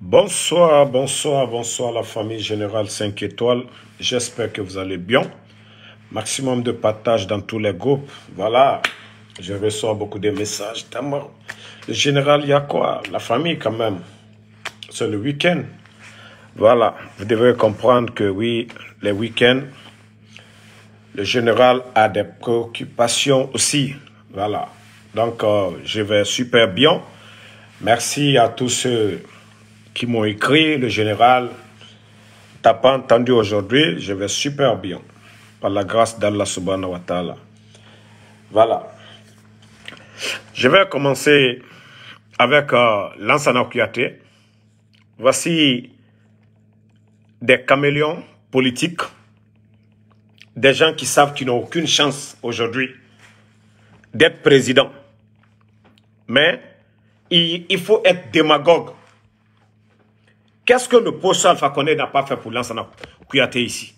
Bonsoir, bonsoir, bonsoir la famille Générale 5 étoiles. J'espère que vous allez bien. Maximum de partage dans tous les groupes. Voilà, je reçois beaucoup de messages. d'amour Le général, il y a quoi La famille quand même. C'est le week-end. Voilà, vous devez comprendre que oui, les week-ends, le général a des préoccupations aussi. Voilà. Donc, euh, je vais super bien. Merci à tous ceux qui m'ont écrit, le général, t'as pas entendu aujourd'hui, je vais super bien, par la grâce d'Allah subhanahu wa ta'ala. Voilà. Je vais commencer avec euh, Voici des caméléons politiques, des gens qui savent qu'ils n'ont aucune chance aujourd'hui d'être président. Mais il faut être démagogue Qu'est-ce que le poste Alpha Condé n'a pas fait pour Lansana Kouyaté ici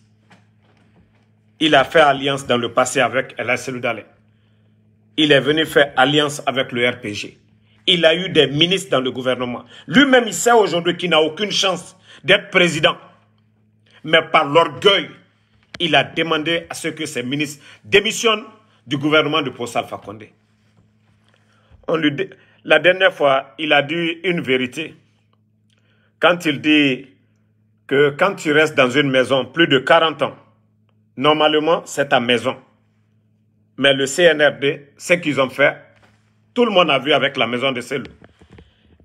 Il a fait alliance dans le passé avec El Dalé. Il est venu faire alliance avec le RPG. Il a eu des ministres dans le gouvernement. Lui-même, il sait aujourd'hui qu'il n'a aucune chance d'être président. Mais par l'orgueil, il a demandé à ce que ses ministres démissionnent du gouvernement de poste Alpha Condé. la dernière fois, il a dit une vérité quand il dit que quand tu restes dans une maison plus de 40 ans, normalement, c'est ta maison. Mais le CNRD, ce qu'ils ont fait, tout le monde a vu avec la maison de celles-là.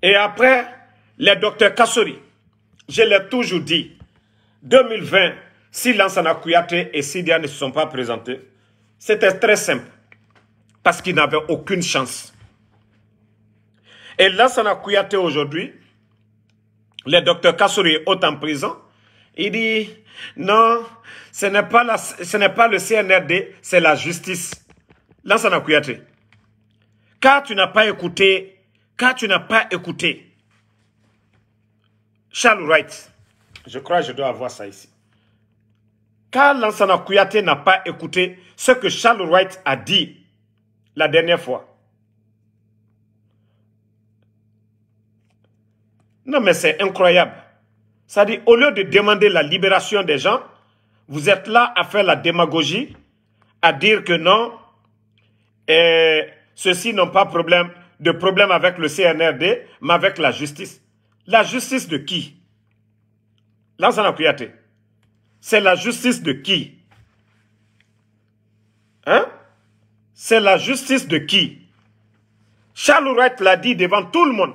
Et après, les docteurs Kassori, je l'ai toujours dit, 2020, si Lansana et Sidia ne se sont pas présentés, c'était très simple, parce qu'ils n'avaient aucune chance. Et Lansana aujourd'hui, le docteur Kassouri est en prison. Il dit, non, ce n'est pas, pas le CNRD, c'est la justice. Lansana car tu n'as pas écouté, car tu n'as pas écouté Charles Wright, je crois que je dois avoir ça ici. Car Lansana n'a pas écouté ce que Charles Wright a dit la dernière fois. Non, mais c'est incroyable. Ça dit, au lieu de demander la libération des gens, vous êtes là à faire la démagogie, à dire que non, et ceux-ci n'ont pas problème, de problème avec le CNRD, mais avec la justice. La justice de qui Lansana c'est la justice de qui Hein C'est la justice de qui Charles l'a dit devant tout le monde.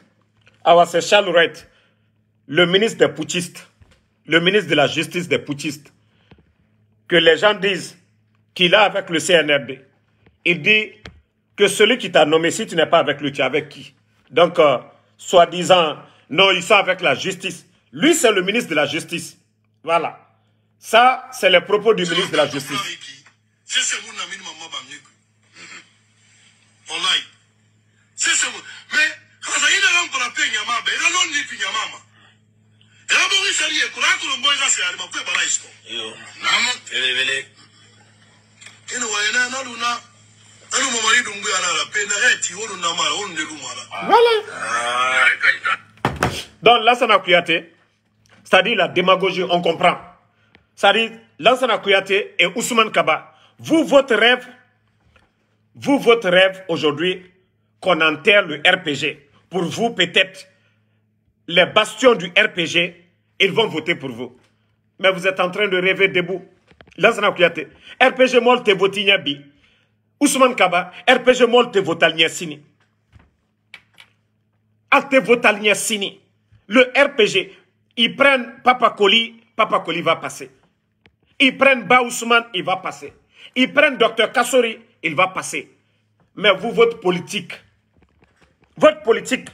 Alors c'est Charles Wright, le ministre des Poutistes, le ministre de la justice des putschistes, que les gens disent qu'il est avec le CNRD. Il dit que celui qui t'a nommé, si tu n'es pas avec lui, tu es avec qui Donc, euh, soi-disant, non, il sont avec la justice. Lui, c'est le ministre de la justice. Voilà. Ça, c'est les propos du ministre de la justice il ila langu la pe nyamaba ila loni lipi nyamama ila bongi sari ye kula kulo mbo ika sikari ma kwe bala isko yo namo vele vele ina wa ina na luna alu mamari dungu ya nala pe na eti eh, onu na mara onu de lumala voilà donc Lassana Kouyaté c'est-à-dire la démagogie on comprend c'est-à-dire Lassana Kouyaté et Ousmane Kaba vous votre rêve vous votre rêve aujourd'hui qu'on enterre le RPG pour vous peut-être les bastions du RPG, ils vont voter pour vous. Mais vous êtes en train de rêver debout. Lazana Kouyaté, RPG molte RPG Ousmane Kaba, RPG molte votal Alte votal Le RPG, ils prennent Papa Coli, Papa Coli va passer. Ils prennent Ba Ousmane, il va passer. Ils prennent Docteur Kassori, il va passer. Mais vous, votre politique, votre politique.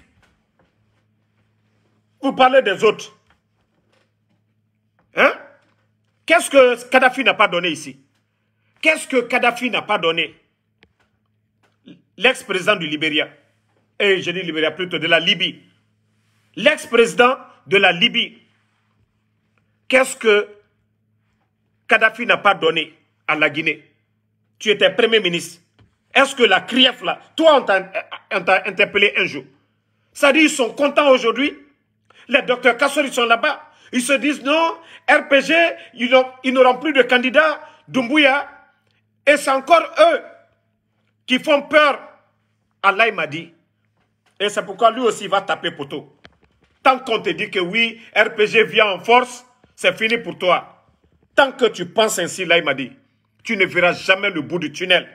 Vous parlez des autres. Hein? Qu'est-ce que Kadhafi n'a pas donné ici Qu'est-ce que Kadhafi n'a pas donné L'ex-président du Libéria, et eh, je dis Libéria plutôt de la Libye, l'ex-président de la Libye, qu'est-ce que Kadhafi n'a pas donné à la Guinée Tu étais premier ministre. Est-ce que la CRIEF, là, toi, euh, on t'a interpellé un jour Ça dit, ils sont contents aujourd'hui. Les docteurs Kassori sont là-bas. Ils se disent, non, RPG, ils n'auront plus de candidats, Dumbuya. Et c'est encore eux qui font peur. à laïmadi. m'a dit. Et c'est pourquoi lui aussi va taper poteau. Tant qu'on te dit que oui, RPG vient en force, c'est fini pour toi. Tant que tu penses ainsi, là, il m'a dit, tu ne verras jamais le bout du tunnel.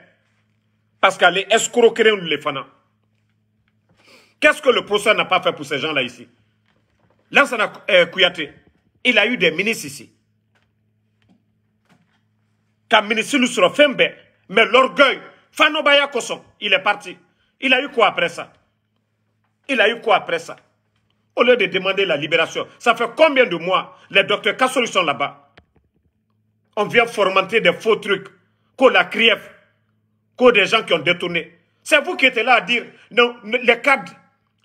Parce qu'elle est escroquerie les pas. Qu'est-ce que le procès n'a pas fait pour ces gens-là ici Là, n'a euh, Kouyaté, il a eu des ministres ici. Quand ministre nous sera ben, mais l'orgueil, il est parti. Il a eu quoi après ça Il a eu quoi après ça Au lieu de demander la libération, ça fait combien de mois les docteurs Kassori sont là-bas On vient formenter des faux trucs. Qu'on la qu'aux des gens qui ont détourné. C'est vous qui étiez là à dire non, les cadres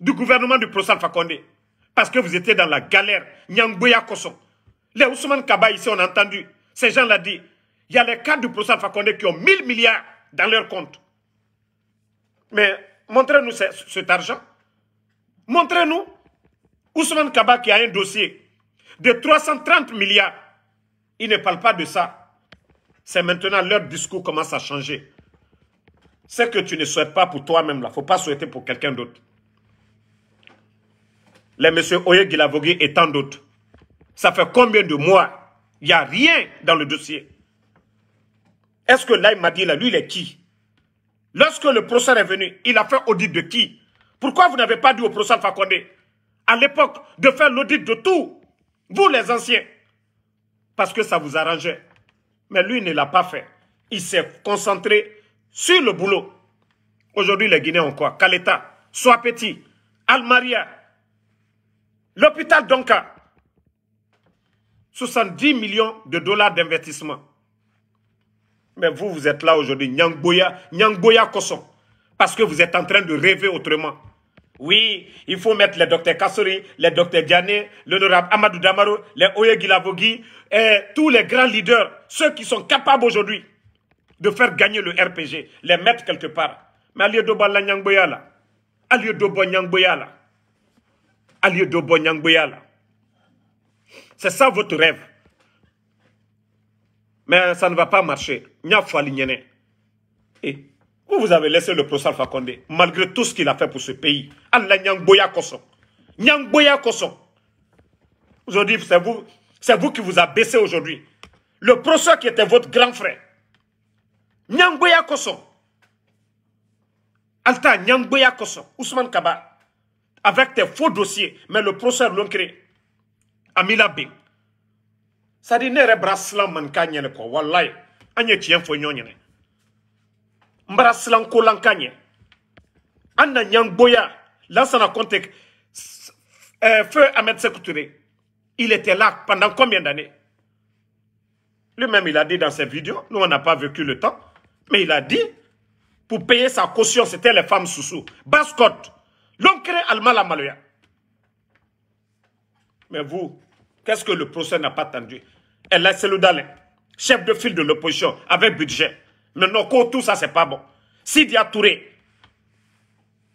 du gouvernement du professeur Fakonde. Parce que vous étiez dans la galère. Les Ousmane Kaba ici, on a entendu. Ces gens l'ont dit, il y a les cadres du professeur Fakonde qui ont 1000 milliards dans leur compte. Mais montrez-nous cet argent. Montrez-nous Ousmane Kaba qui a un dossier de 330 milliards. Il ne parle pas de ça. C'est maintenant leur discours commence à changer. Ce que tu ne souhaites pas pour toi-même, il ne faut pas souhaiter pour quelqu'un d'autre. Les messieurs Oye Gilavogui et tant d'autres. Ça fait combien de mois Il n'y a rien dans le dossier. Est-ce que là, il m'a dit, là, lui, il est qui Lorsque le procès est venu, il a fait audit de qui Pourquoi vous n'avez pas dit au procès Fakonde, à l'époque, de faire l'audit de tout Vous, les anciens. Parce que ça vous arrangeait. Mais lui il ne l'a pas fait. Il s'est concentré sur le boulot. Aujourd'hui, les Guinéens ont quoi Kaleta, Sois Petit, Almaria, l'hôpital Donka. 70 millions de dollars d'investissement. Mais vous, vous êtes là aujourd'hui, Nyangboya, Nyangboya Kosson, parce que vous êtes en train de rêver autrement. Oui, il faut mettre les docteurs Kassori, les docteurs Diané, l'honorable Amadou Damaro, les Oye Gilavogui, et tous les grands leaders, ceux qui sont capables aujourd'hui de faire gagner le RPG, les mettre quelque part. Mais l'heure Doba la Nyangboyala, Alié Doba Nyangboyala, de Doba Nyangboyala. C'est ça votre rêve. Mais ça ne va pas marcher. Et eh, vous, vous avez laissé le professeur Fakonde, malgré tout ce qu'il a fait pour ce pays. Allah Nyangboya Koson. Nyangboya koso Aujourd'hui, c'est vous, vous qui vous baissé aujourd'hui. Le professeur qui était votre grand frère, Boya Kosso Alta Nyang Boya Ousmane kaba avec tes faux dossiers mais le procès l'ont créé a Ça dit sadi ça dit bara silan manika ɲɛnɛ kɔ walayi an ye tiɲɛ fɔ ɲɔgɔn ɲɛnɛ n Là ça na feu ahmed Sekouture. il était là pendant combien d'années lui-même il a dit dans ses vidéos nous on n'a pas vécu le temps mais il a dit, pour payer sa caution, c'était les femmes sous-sous. Bascotte, l'oncle Alma Maloya. Mais vous, qu'est-ce que le procès n'a pas tendu Elle a Dalin, chef de file de l'opposition, avec budget. Mais quand tout ça, c'est pas bon. Sidia Touré,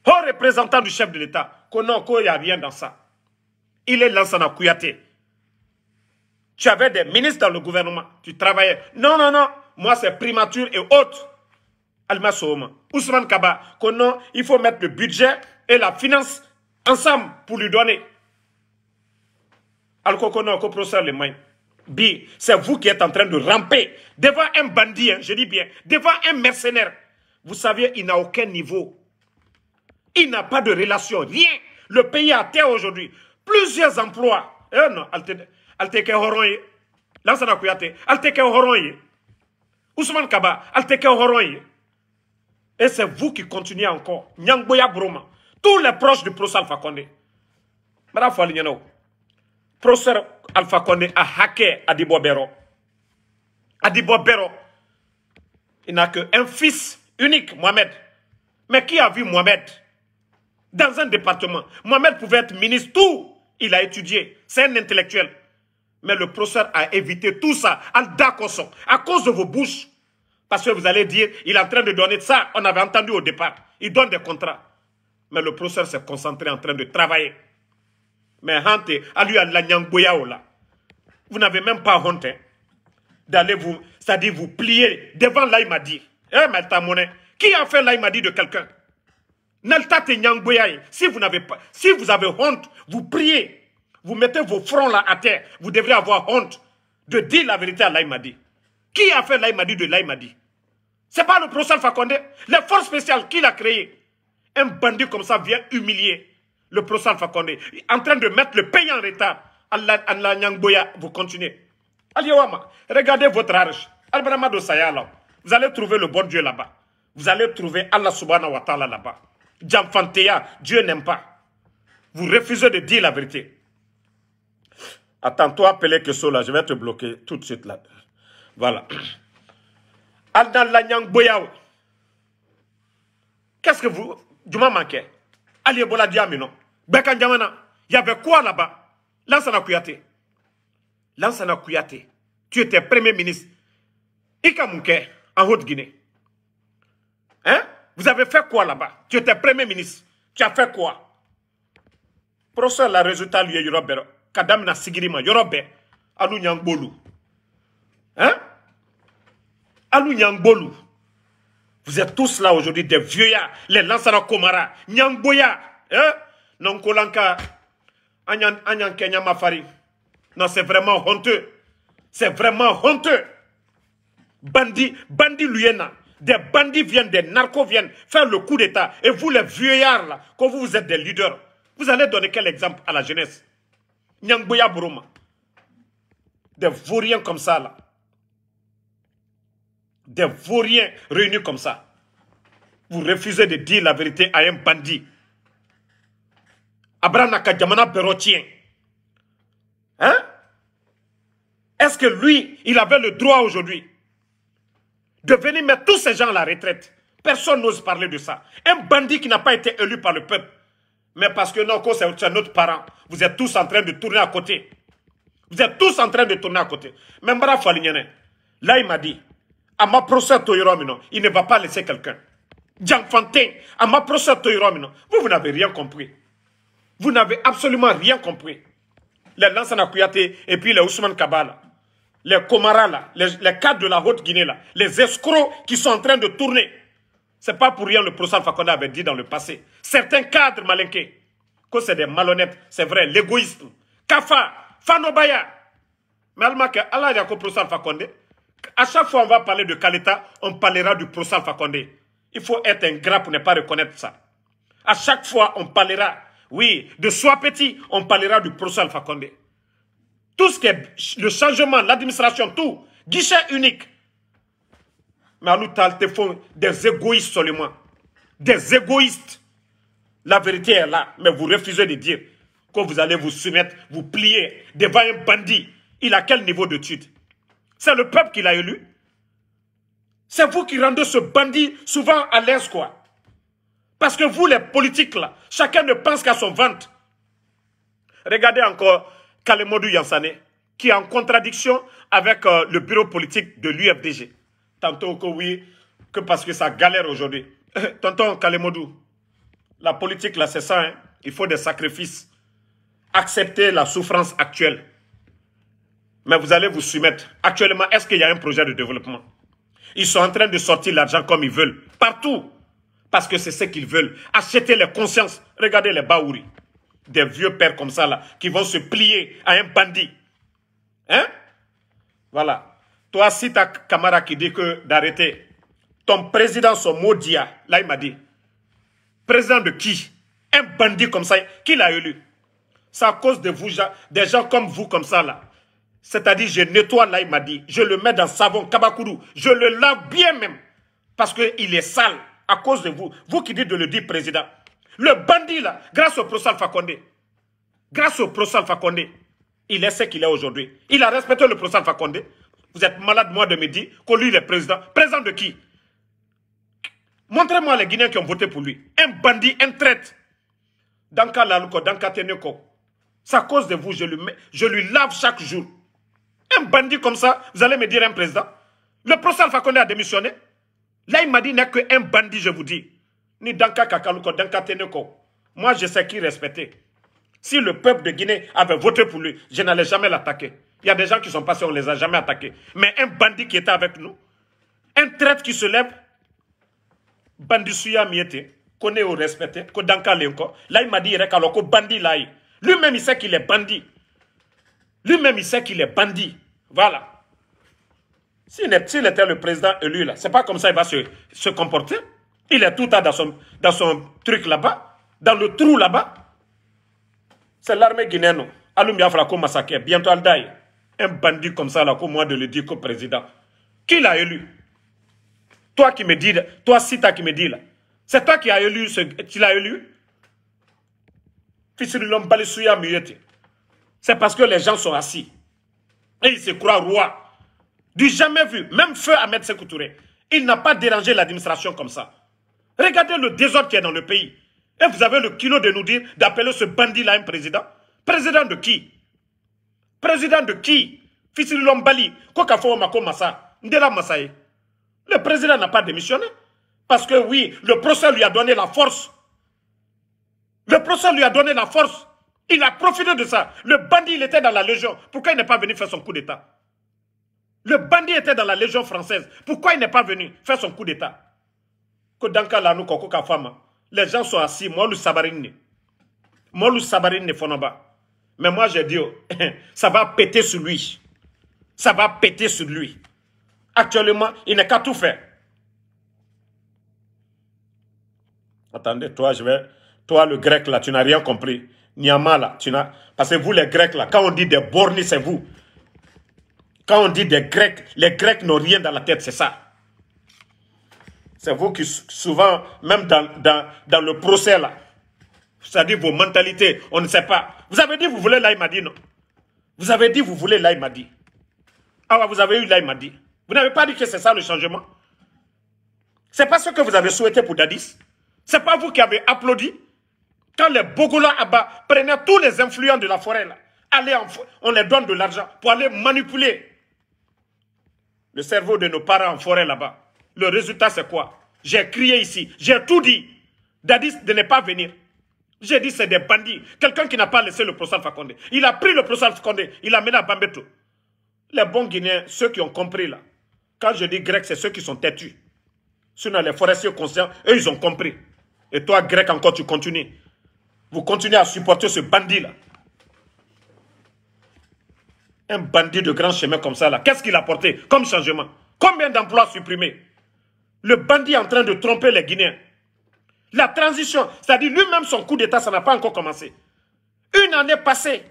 haut représentant du chef de l'État, Qu'on il n'y a rien dans ça. Il est lancé en Kouyaté. Tu avais des ministres dans le gouvernement, tu travaillais. Non, non, non moi c'est primature et Alma Souma. Ousmane Kaba, il faut mettre le budget et la finance ensemble pour lui donner. Bi, c'est vous qui êtes en train de ramper devant un bandit, je dis bien, devant un mercenaire. Vous savez, il n'a aucun niveau. Il n'a pas de relation, rien. Le pays a terre aujourd'hui. Plusieurs emplois. Eh non, Alteke Horoye. Lansana Alteke Ousmane Kaba, Alteke Horoy. Et c'est vous qui continuez encore. Nyangboya Broma. Tous les proches du professeur Alpha Condé. Madame Falignano. professeur Alpha Condé a hacké Adibo Bero. Adibo Bero. Il n'a qu'un fils unique, Mohamed. Mais qui a vu Mohamed dans un département Mohamed pouvait être ministre, tout. Il a étudié. C'est un intellectuel. Mais le professeur a évité tout ça à cause de vos bouches. Parce que vous allez dire, il est en train de donner ça, on avait entendu au départ. Il donne des contrats. Mais le professeur s'est concentré en train de travailler. Mais Hante, à lui, à la Vous n'avez même pas honte hein, d'aller vous, c'est-à-dire vous plier devant l'Aïmadi. Eh, qui a fait l'Aïmadi de quelqu'un Si vous n'avez pas, si vous avez honte, vous priez vous mettez vos fronts là à terre, vous devrez avoir honte de dire la vérité à l'Aïmadi. Qui a fait l'Aïmadi de l'Aïmadi Ce n'est pas le professeur Fakonde. Les forces spéciales, qui l'a créé Un bandit comme ça vient humilier le professeur Fakonde, en train de mettre le pays en retard. Allah, Nyangboya, vous continuez. Aliyawama, regardez votre arche. al Sayala, vous allez trouver le bon Dieu là-bas. Vous allez trouver Allah subhanahu wa ta'ala là-bas. Djamfanteya, Dieu n'aime pas. Vous refusez de dire la vérité. Attends-toi, que ça là, je vais te bloquer tout de suite là. Voilà. Aldan Lanyang Boyaou. Qu'est-ce que vous. m'en manquait. Allez, Bola Diamino. Bekan Diamana. Il y avait quoi là-bas Lansana Kouyaté. Lansana Kouyaté. Tu étais premier ministre. Ika Mouké, en Haute-Guinée. Hein Vous avez fait quoi là-bas Tu étais premier ministre. Tu as fait quoi Professeur, le résultat lui est Europe kadam na Yorobe. Alou yɔrɔ hein Alou Nyangbolu. vous êtes tous là aujourd'hui des vieux les lansara komara nyangboya hein kolanka anyan anyan Kenya, Mafari, non c'est vraiment honteux c'est vraiment honteux bandits bandits luyena des bandits viennent, des narcos viennent faire le coup d'État. Et vous, les vieillards, là, quand vous êtes des leaders, vous allez donner quel exemple à la jeunesse Nyangboya Buruma. Des vauriens comme ça, là. Des vauriens réunis comme ça. Vous refusez de dire la vérité à un bandit. Abraham Nakadjamana Berotien, Hein? Est-ce que lui, il avait le droit aujourd'hui de venir mettre tous ces gens à la retraite Personne n'ose parler de ça. Un bandit qui n'a pas été élu par le peuple mais parce que non, c'est notre parent. Vous êtes tous en train de tourner à côté. Vous êtes tous en train de tourner à côté. Même Falignane, là, il m'a dit, à ma procès il ne va pas laisser quelqu'un. à ma vous, vous n'avez rien compris. Vous n'avez absolument rien compris. Les Lansana Kouyate et puis les Ousmane Kabala, les Komara les, les cadres de la Haute-Guinée les escrocs qui sont en train de tourner n'est pas pour rien le professeur Fakonda avait dit dans le passé. Certains cadres malinqués, que c'est des malhonnêtes, c'est vrai, l'égoïsme. Kafa, Fanobaya. Mais À chaque fois qu'on va parler de Kalita, on parlera du professeur Fakonde. Il faut être un gras pour ne pas reconnaître ça. À chaque fois on parlera, oui, de soi petit, on parlera du professeur Fakonde. Tout ce qui est le changement, l'administration, tout, guichet unique, mais à nous, font des égoïstes seulement. Des égoïstes. La vérité est là, mais vous refusez de dire que vous allez vous soumettre, vous plier devant un bandit. Il a quel niveau d'étude C'est le peuple qui l'a élu. C'est vous qui rendez ce bandit souvent à l'aise, quoi. Parce que vous, les politiques, là, chacun ne pense qu'à son ventre. Regardez encore Kalemodou Yansane, qui est en contradiction avec euh, le bureau politique de l'UFDG. Tantôt que oui, que parce que ça galère aujourd'hui. Tonton Kalemodou, la politique, là, c'est ça. Hein. Il faut des sacrifices. Accepter la souffrance actuelle. Mais vous allez vous soumettre. Actuellement, est-ce qu'il y a un projet de développement Ils sont en train de sortir l'argent comme ils veulent. Partout. Parce que c'est ce qu'ils veulent. Acheter les consciences. Regardez les Baouri. Des vieux pères comme ça, là, qui vont se plier à un bandit. Hein Voilà. Toi, si ta camarade qui dit que d'arrêter, ton président son maudit, là, il m'a dit, président de qui Un bandit comme ça, qui l'a élu C'est à cause de vous, des gens comme vous, comme ça, là. C'est-à-dire, je nettoie, là, il m'a dit, je le mets dans le savon Kabakuru, je le lave bien même, parce qu'il est sale, à cause de vous. Vous qui dites de le dire président. Le bandit, là, grâce au procès Alpha grâce au procès Alpha il est ce qu'il est aujourd'hui. Il a respecté le procès Alpha vous êtes malade, moi, de me dire que lui, il est président. Président de qui Montrez-moi les Guinéens qui ont voté pour lui. Un bandit, un traite. Dans lalouko, C'est à cause de vous, je, je lui lave chaque jour. Un bandit comme ça, vous allez me dire un président. Le procès Alpha a démissionné. Là, il m'a dit, a qu'un bandit, je vous dis. Ni Danka Kakaluko, Danka Moi, je sais qui respecter. Si le peuple de Guinée avait voté pour lui, je n'allais jamais l'attaquer. Il y a des gens qui sont passés, on ne les a jamais attaqués. Mais un bandit qui était avec nous, un traître qui se lève, bandit suya miété, connaît au respecté, que dans encore. Là, il m'a dit, est que bandit là, lui-même, il sait qu'il est bandit. Lui-même, il sait qu'il est bandit. Voilà. S'il était le président élu là, c'est pas comme ça il va se, se comporter. Il est tout à dans son, dans son truc là-bas, dans le trou là-bas. C'est l'armée guinéenne. Alumbiafra Massacre, bientôt Aldaï un bandit comme ça, là, comme moi, de le dire comme président. Qui l'a élu Toi qui me dis, toi, Sita qui me dis, là. C'est toi qui as élu ce. Tu l'as élu C'est parce que les gens sont assis. Et ils se croient roi. Du jamais vu. Même feu Ahmed Sekoutouré. Il n'a pas dérangé l'administration comme ça. Regardez le désordre qui est dans le pays. Et vous avez le kilo de nous dire, d'appeler ce bandit-là un président. Président de qui Président de qui Lombali, Ndela Le président n'a pas démissionné. Parce que oui, le procès lui a donné la force. Le procès lui a donné la force. Il a profité de ça. Le bandit, il était dans la Légion. Pourquoi il n'est pas venu faire son coup d'État Le bandit était dans la Légion française. Pourquoi il n'est pas venu faire son coup d'État Les gens sont assis. Moi, le Sabarine. Moi, le Sabarine mais moi, j'ai dit, oh, ça va péter sur lui. Ça va péter sur lui. Actuellement, il n'est qu'à tout faire. Attendez, toi, je vais... Toi, le grec, là, tu n'as rien compris. Niama, là, tu n'as... Parce que vous, les grecs, là, quand on dit des bornis, c'est vous. Quand on dit des grecs, les grecs n'ont rien dans la tête, c'est ça. C'est vous qui, souvent, même dans le procès, là, c'est-à-dire vos mentalités, on ne sait pas. Vous avez dit, vous voulez dit, non Vous avez dit, vous voulez dit. Ah, vous avez eu dit. Vous n'avez pas dit que c'est ça le changement. C'est pas ce que vous avez souhaité pour Dadis. C'est pas vous qui avez applaudi. Quand les à bas prenaient tous les influents de la forêt, là, allez en, on les donne de l'argent pour aller manipuler le cerveau de nos parents en forêt là-bas. Le résultat, c'est quoi J'ai crié ici, j'ai tout dit. Dadis de ne pas venir. J'ai dit c'est des bandits. Quelqu'un qui n'a pas laissé le professeur Fakonde. Il a pris le professeur Fakonde, il l'a mené à Bambeto. Les bons Guinéens, ceux qui ont compris là. Quand je dis grec, c'est ceux qui sont têtus. Sinon, les forestiers conscients, eux, ils ont compris. Et toi, grec, encore, tu continues. Vous continuez à supporter ce bandit-là. Un bandit de grand chemin comme ça, là. Qu'est-ce qu'il a apporté comme changement Combien d'emplois supprimés Le bandit est en train de tromper les Guinéens. La transition, c'est-à-dire lui-même son coup d'État, ça n'a pas encore commencé. Une année passée,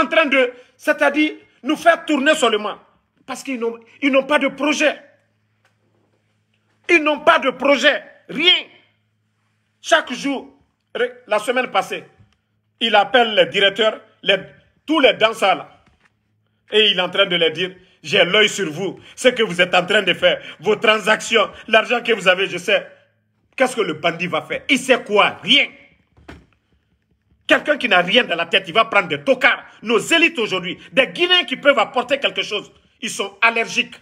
en train de, c'est-à-dire nous faire tourner seulement. Parce qu'ils n'ont pas de projet. Ils n'ont pas de projet, rien. Chaque jour, la semaine passée, il appelle les directeurs, tous les danseurs là. Et il est en train de leur dire, j'ai l'œil sur vous, ce que vous êtes en train de faire, vos transactions, l'argent que vous avez, je sais. Qu'est-ce que le bandit va faire Il sait quoi Rien. Quelqu'un qui n'a rien dans la tête, il va prendre des tocards. Nos élites aujourd'hui, des Guinéens qui peuvent apporter quelque chose, ils sont allergiques.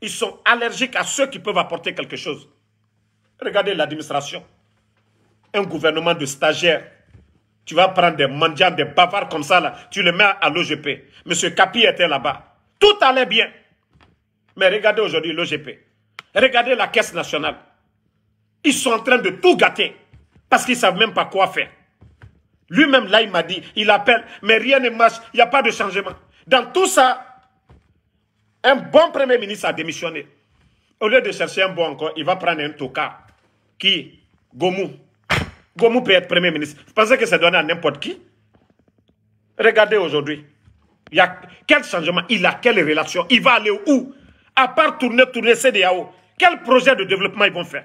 Ils sont allergiques à ceux qui peuvent apporter quelque chose. Regardez l'administration. Un gouvernement de stagiaires. Tu vas prendre des mendiants, des bavards comme ça, là. tu les mets à l'OGP. Monsieur Capi était là-bas. Tout allait bien. Mais regardez aujourd'hui l'OGP. Regardez la Caisse nationale. Ils sont en train de tout gâter parce qu'ils ne savent même pas quoi faire. Lui-même, là, il m'a dit, il appelle, mais rien ne marche, il n'y a pas de changement. Dans tout ça, un bon premier ministre a démissionné. Au lieu de chercher un bon encore, il va prendre un Toka Qui Gomu. Gomu peut être premier ministre. Vous pensez que c'est donné à n'importe qui Regardez aujourd'hui. Il y a quel changement Il a quelle relation Il va aller où À part tourner, tourner CDAO. Quel projet de développement ils vont faire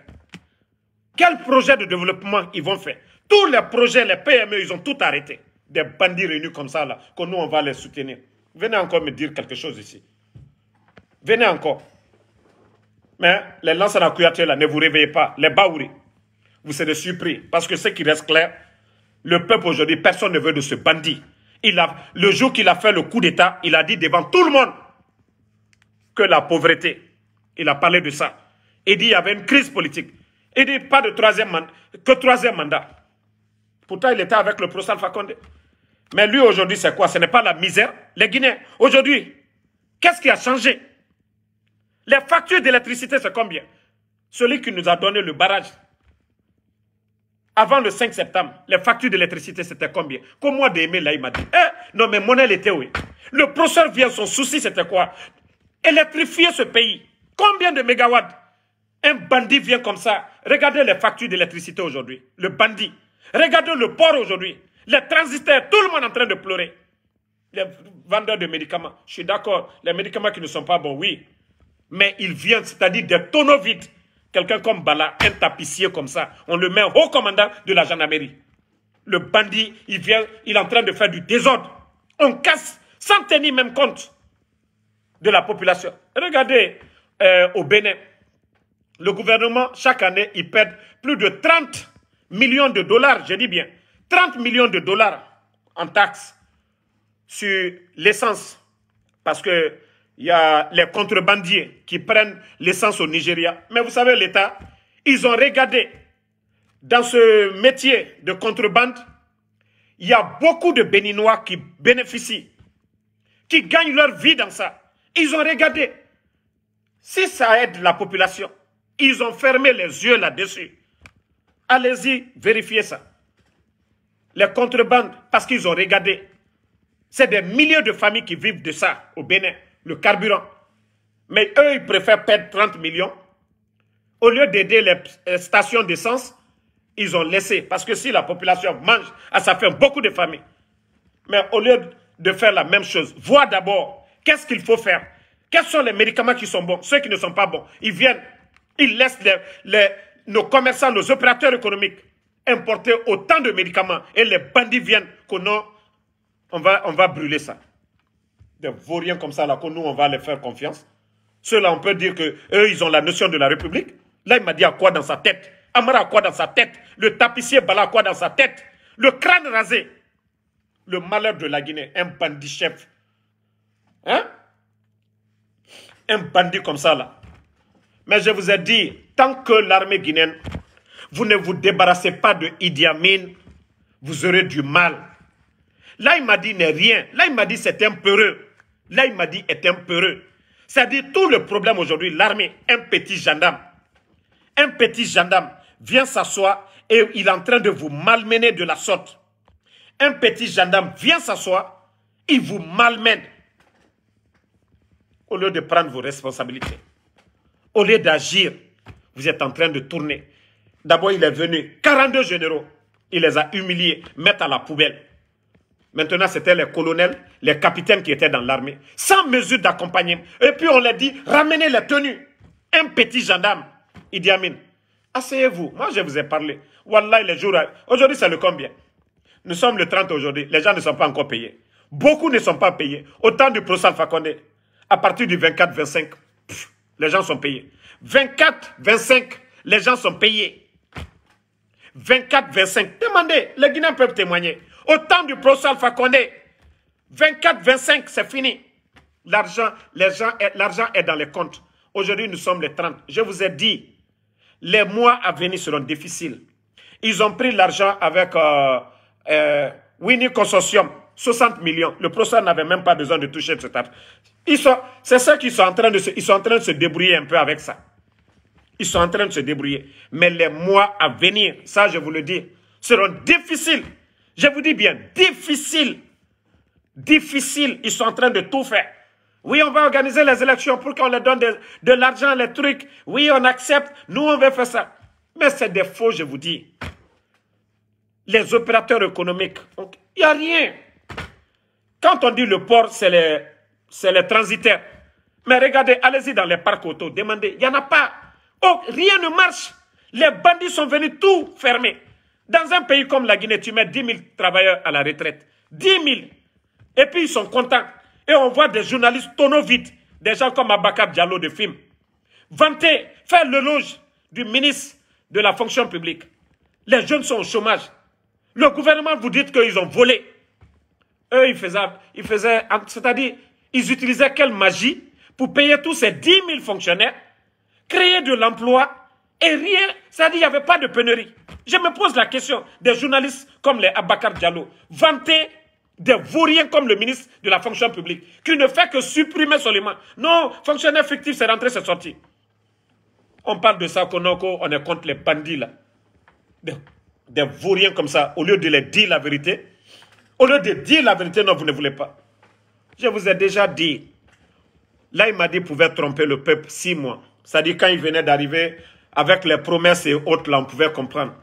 quel projet de développement ils vont faire Tous les projets, les PME, ils ont tout arrêté. Des bandits réunis comme ça, là, que nous, on va les soutenir. Venez encore me dire quelque chose ici. Venez encore. Mais les lanceurs à là, ne vous réveillez pas. Les baouris, vous serez surpris. Parce que ce qui reste clair, le peuple aujourd'hui, personne ne veut de ce bandit. Il a, le jour qu'il a fait le coup d'État, il a dit devant tout le monde que la pauvreté, il a parlé de ça. Il dit qu'il y avait une crise politique. Il dit pas de troisième mandat, que troisième mandat. Pourtant, il était avec le professeur Alpha Mais lui, aujourd'hui, c'est quoi Ce n'est pas la misère. Les Guinéens, aujourd'hui, qu'est-ce qui a changé Les factures d'électricité, c'est combien Celui qui nous a donné le barrage. Avant le 5 septembre, les factures d'électricité, c'était combien Qu'au moi, d'aimer, là, il m'a dit, hein? non, mais monnaie, elle était où Le professeur vient, son souci, c'était quoi Électrifier ce pays. Combien de mégawatts Un bandit vient comme ça, Regardez les factures d'électricité aujourd'hui, le bandit. Regardez le port aujourd'hui, les transistors, tout le monde en train de pleurer. Les vendeurs de médicaments, je suis d'accord, les médicaments qui ne sont pas bons, oui. Mais ils viennent, c'est-à-dire des tonneaux vides. Quelqu'un comme Bala, un tapissier comme ça, on le met au commandant de la gendarmerie. Le bandit, il vient, il est en train de faire du désordre. On casse sans tenir même compte de la population. Regardez euh, au Bénin, le gouvernement, chaque année, il perd plus de 30 millions de dollars, je dis bien, 30 millions de dollars en taxes sur l'essence. Parce que y a les contrebandiers qui prennent l'essence au Nigeria. Mais vous savez, l'État, ils ont regardé dans ce métier de contrebande, il y a beaucoup de Béninois qui bénéficient, qui gagnent leur vie dans ça. Ils ont regardé. Si ça aide la population, ils ont fermé les yeux là-dessus. Allez-y, vérifiez ça. Les contrebandes, parce qu'ils ont regardé. C'est des milliers de familles qui vivent de ça au Bénin, le carburant. Mais eux, ils préfèrent perdre 30 millions. Au lieu d'aider les euh, stations d'essence, ils ont laissé. Parce que si la population mange, ah, ça fait beaucoup de familles. Mais au lieu de faire la même chose, vois d'abord qu'est-ce qu'il faut faire. Quels sont les médicaments qui sont bons, ceux qui ne sont pas bons. Ils viennent ils laissent nos commerçants, nos opérateurs économiques importer autant de médicaments et les bandits viennent qu'on on va, on va brûler ça. Des vauriens comme ça, là, que nous, on va les faire confiance. Ceux-là, on peut dire que eux, ils ont la notion de la République. Là, il m'a dit à quoi dans sa tête Amara à quoi dans sa tête Le tapissier Bala à quoi dans sa tête Le crâne rasé Le malheur de la Guinée, un bandit chef. Hein Un bandit comme ça, là. Mais je vous ai dit, tant que l'armée guinéenne, vous ne vous débarrassez pas de Idi Amin, vous aurez du mal. Là, il m'a dit n'est rien. Là, il m'a dit c'est peureux. Là, il m'a dit est peureux. C'est-à-dire tout le problème aujourd'hui, l'armée, un petit gendarme, un petit gendarme vient s'asseoir et il est en train de vous malmener de la sorte. Un petit gendarme vient s'asseoir, il vous malmène au lieu de prendre vos responsabilités. Au lieu d'agir, vous êtes en train de tourner. D'abord, il est venu. 42 généraux. Il les a humiliés, mettre à la poubelle. Maintenant, c'était les colonels, les capitaines qui étaient dans l'armée. Sans mesure d'accompagner. Et puis, on leur dit, ramenez les tenues. Un petit gendarme, Idi Amin. Asseyez-vous. Moi, je vous ai parlé. Wallah, les jours... Aujourd'hui, c'est le combien Nous sommes le 30 aujourd'hui. Les gens ne sont pas encore payés. Beaucoup ne sont pas payés. Autant du Alpha Fakonde, à partir du 24-25, les gens sont payés. 24, 25, les gens sont payés. 24, 25, demandez, les Guinéens peuvent témoigner. Au temps du procès Alpha Condé, 24, 25, c'est fini. L'argent, est, dans les comptes. Aujourd'hui, nous sommes les 30. Je vous ai dit, les mois à venir seront difficiles. Ils ont pris l'argent avec euh, euh Winnie Consortium, 60 millions. Le procès n'avait même pas besoin de toucher cette argent c'est ça qu'ils sont en train de se, ils sont en train de se débrouiller un peu avec ça. Ils sont en train de se débrouiller. Mais les mois à venir, ça je vous le dis, seront difficiles. Je vous dis bien, difficiles. Difficiles. Ils sont en train de tout faire. Oui, on va organiser les élections pour qu'on leur donne de, de l'argent, les trucs. Oui, on accepte. Nous, on veut faire ça. Mais c'est des faux, je vous dis. Les opérateurs économiques, il n'y a rien. Quand on dit le port, c'est les c'est les transitaires. Mais regardez, allez-y dans les parcs auto, demandez. Il n'y en a pas. Oh, rien ne marche. Les bandits sont venus tout fermer. Dans un pays comme la Guinée, tu mets 10 000 travailleurs à la retraite. 10 000. Et puis ils sont contents. Et on voit des journalistes tonneaux vides. Des gens comme Abakab Diallo de film. Vanter, faire l'éloge du ministre de la fonction publique. Les jeunes sont au chômage. Le gouvernement vous dites qu'ils ont volé. Eux, ils faisaient, ils faisaient c'est-à-dire, ils utilisaient quelle magie pour payer tous ces 10 000 fonctionnaires, créer de l'emploi et rien, c'est-à-dire qu'il n'y avait pas de pénurie. Je me pose la question des journalistes comme les Abakar Diallo, vantés des vauriens comme le ministre de la fonction publique, qui ne fait que supprimer seulement. Non, fonctionnaire fictif, c'est rentré, c'est sorti. On parle de ça, on est contre les bandits, là. Des, des vauriens comme ça, au lieu de les dire la vérité, au lieu de dire la vérité, non, vous ne voulez pas. Je vous ai déjà dit, là il m'a dit qu'il pouvait tromper le peuple six mois. C'est-à-dire quand il venait d'arriver avec les promesses et autres, là on pouvait comprendre.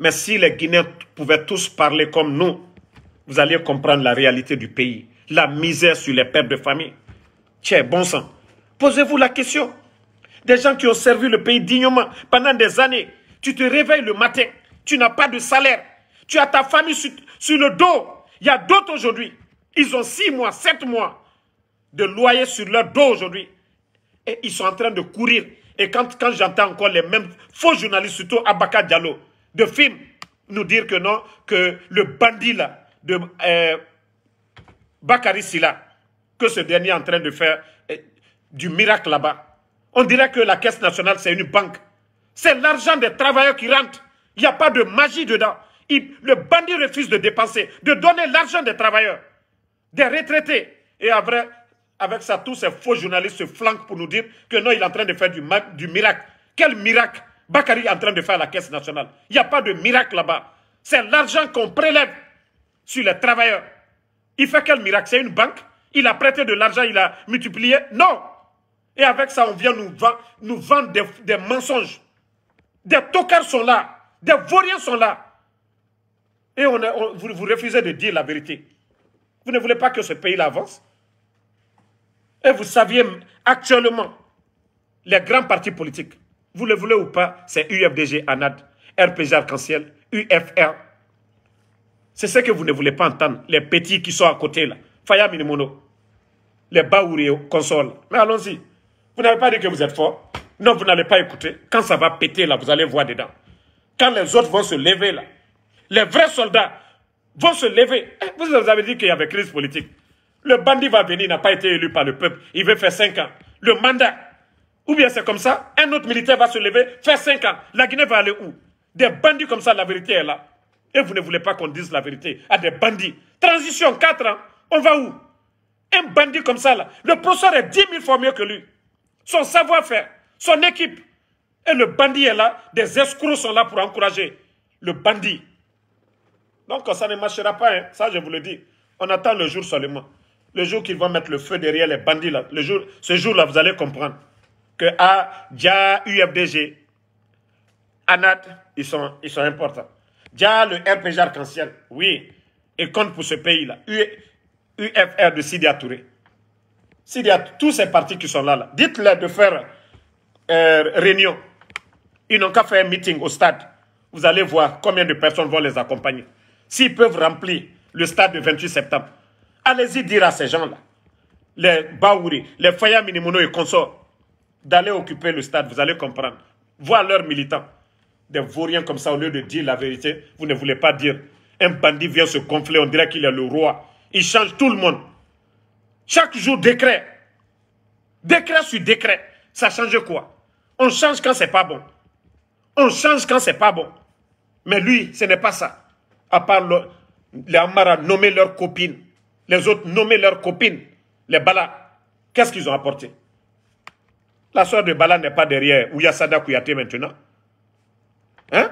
Mais si les Guinéens pouvaient tous parler comme nous, vous allez comprendre la réalité du pays, la misère sur les pères de famille. Tiens, bon sang, posez-vous la question. Des gens qui ont servi le pays dignement pendant des années, tu te réveilles le matin, tu n'as pas de salaire, tu as ta famille sur le dos. Il y a d'autres aujourd'hui ils ont six mois, sept mois de loyer sur leur dos aujourd'hui. Et ils sont en train de courir. Et quand, quand j'entends encore les mêmes faux journalistes, surtout Abaka Diallo, de film, nous dire que non, que le bandit là, de euh, Silla, que ce dernier est en train de faire euh, du miracle là-bas. On dirait que la Caisse nationale, c'est une banque. C'est l'argent des travailleurs qui rentre. Il n'y a pas de magie dedans. le bandit refuse de dépenser, de donner l'argent des travailleurs des retraités. Et avec ça, tous ces faux journalistes se flanquent pour nous dire que non, il est en train de faire du, du miracle. Quel miracle Bakary est en train de faire la Caisse nationale. Il n'y a pas de miracle là-bas. C'est l'argent qu'on prélève sur les travailleurs. Il fait quel miracle C'est une banque Il a prêté de l'argent, il a multiplié Non Et avec ça, on vient nous, nous vendre des, mensonges. Des tocards sont là. Des vauriens sont là. Et on, vous refusez de dire la vérité. Vous ne voulez pas que ce pays avance Et vous saviez actuellement, les grands partis politiques, vous le voulez ou pas, c'est UFDG, ANAD, RPG Arc-en-Ciel, UFR. C'est ce que vous ne voulez pas entendre, les petits qui sont à côté là. Faya Minimono, les Baouré console Mais allons-y. Vous n'avez pas dit que vous êtes fort. Non, vous n'allez pas écouter. Quand ça va péter là, vous allez voir dedans. Quand les autres vont se lever là, les vrais soldats vont se lever. Vous avez dit qu'il y avait crise politique. Le bandit va venir, il n'a pas été élu par le peuple. Il veut faire 5 ans. Le mandat. Ou bien c'est comme ça, un autre militaire va se lever, faire 5 ans. La Guinée va aller où Des bandits comme ça, la vérité est là. Et vous ne voulez pas qu'on dise la vérité à des bandits. Transition, 4 ans, on va où Un bandit comme ça, là, le professeur est 10 000 fois mieux que lui. Son savoir-faire, son équipe. Et le bandit est là, des escrocs sont là pour encourager le bandit. Donc ça ne marchera pas, hein, ça je vous le dis. On attend le jour seulement. Le jour qu'ils vont mettre le feu derrière les bandits, le jour, ce jour-là, vous allez comprendre que à DIA, UFDG, ANAD, ils sont, ils sont importants. DIA, le RPG arc-en-ciel, oui, ils comptent pour ce pays-là. UFR de Sidi Touré. tous ces partis qui sont là, là dites-leur de faire euh, réunion. Ils n'ont qu'à faire un meeting au stade. Vous allez voir combien de personnes vont les accompagner s'ils peuvent remplir le stade du 28 septembre, allez-y dire à ces gens-là, les Baouri, les Faya Minimono et consorts, d'aller occuper le stade, vous allez comprendre. Voir leurs militants, des vauriens comme ça, au lieu de dire la vérité, vous ne voulez pas dire. Un bandit vient se gonfler, on dirait qu'il est le roi. Il change tout le monde. Chaque jour, décret. Décret sur décret. Ça change quoi On change quand c'est pas bon. On change quand c'est pas bon. Mais lui, ce n'est pas ça à part les Amara nommer leurs copines, les autres nommer leurs copines, les Bala, qu'est-ce qu'ils ont apporté La soeur de Bala n'est pas derrière Ouyasada Kouyaté maintenant. Hein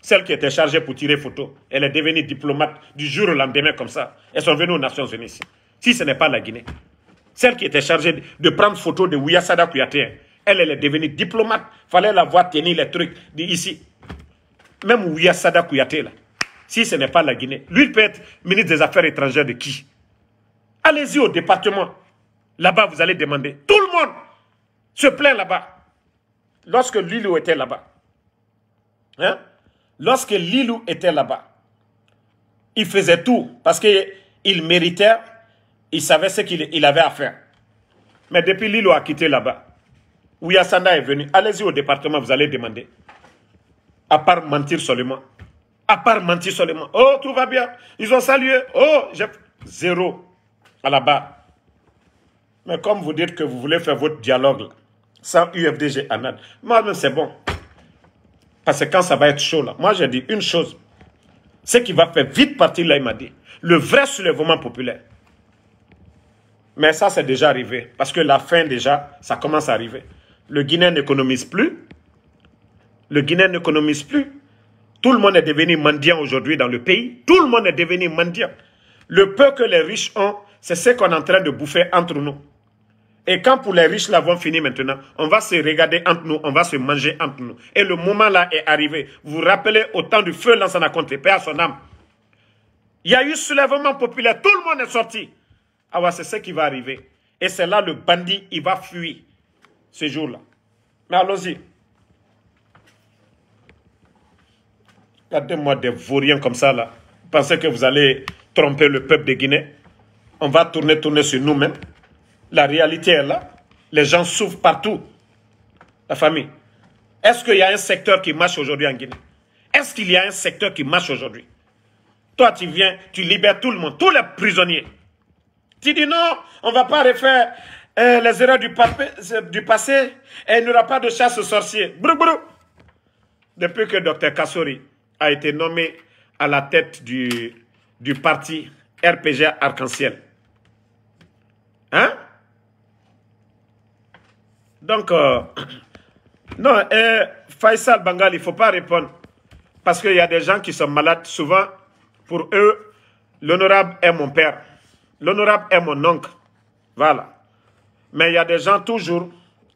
Celle qui était chargée pour tirer photo, elle est devenue diplomate du jour au lendemain comme ça. Elles sont venues aux Nations Unies ici. Si ce n'est pas la Guinée. Celle qui était chargée de prendre photo de Ouyasada Kouyaté, elle, elle est devenue diplomate. Fallait la voir tenir les trucs d'ici. Même Ouyasada Kouyaté, là si ce n'est pas la Guinée. Lui, il peut être ministre des Affaires étrangères de qui Allez-y au département. Là-bas, vous allez demander. Tout le monde se plaint là-bas. Lorsque Lilou était là-bas, hein? lorsque Lilou était là-bas, il faisait tout parce qu'il méritait, il savait ce qu'il avait à faire. Mais depuis Lilou a quitté là-bas, Ouyasanda est venu. Allez-y au département, vous allez demander. À part mentir seulement. À part mentir seulement. Oh, tout va bien. Ils ont salué. Oh, j'ai... Zéro. À la barre. Mais comme vous dites que vous voulez faire votre dialogue sans UFDG Anad, moi-même c'est bon. Parce que quand ça va être chaud là, moi j'ai dit une chose. Ce qui va faire vite partir là, il m'a dit. Le vrai soulèvement populaire. Mais ça, c'est déjà arrivé. Parce que la fin, déjà, ça commence à arriver. Le Guinéen n'économise plus. Le Guinéen n'économise plus. Tout le monde est devenu mendiant aujourd'hui dans le pays. Tout le monde est devenu mendiant. Le peu que les riches ont, c'est ce qu'on est en train de bouffer entre nous. Et quand pour les riches l'avons fini maintenant, on va se regarder entre nous, on va se manger entre nous. Et le moment là est arrivé. Vous vous rappelez au temps du feu n'a à contre, paix à son âme. Il y a eu soulèvement populaire, tout le monde est sorti. Ah c'est ce qui va arriver. Et c'est là le bandit, il va fuir ce jour-là. Mais allons-y. Regardez-moi des vauriens comme ça là. Vous pensez que vous allez tromper le peuple de Guinée On va tourner, tourner sur nous-mêmes. La réalité est là. Les gens souffrent partout. La famille. Est-ce qu'il y a un secteur qui marche aujourd'hui en Guinée Est-ce qu'il y a un secteur qui marche aujourd'hui Toi, tu viens, tu libères tout le monde, tous les prisonniers. Tu dis non, on ne va pas refaire euh, les erreurs du, passé et il n'y aura pas de chasse aux sorciers. Depuis que Dr Kassori a été nommé à la tête du, du parti RPG Arc-en-Ciel. Hein Donc, euh, non, euh, Faisal Bangal, il ne faut pas répondre. Parce qu'il y a des gens qui sont malades. Souvent, pour eux, l'honorable est mon père. L'honorable est mon oncle. Voilà. Mais il y a des gens toujours,